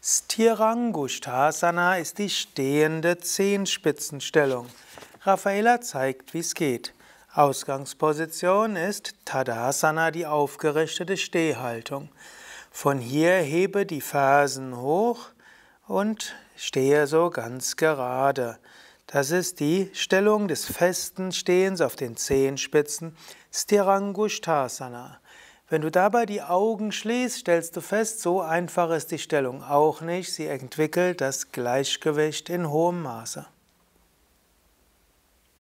Stirangushtasana ist die stehende Zehenspitzenstellung. Raffaella zeigt, wie es geht. Ausgangsposition ist Tadasana, die aufgerichtete Stehhaltung. Von hier hebe die Fersen hoch und stehe so ganz gerade. Das ist die Stellung des festen Stehens auf den Zehenspitzen, Stirangustasana. Wenn du dabei die Augen schließt, stellst du fest, so einfach ist die Stellung auch nicht. Sie entwickelt das Gleichgewicht in hohem Maße.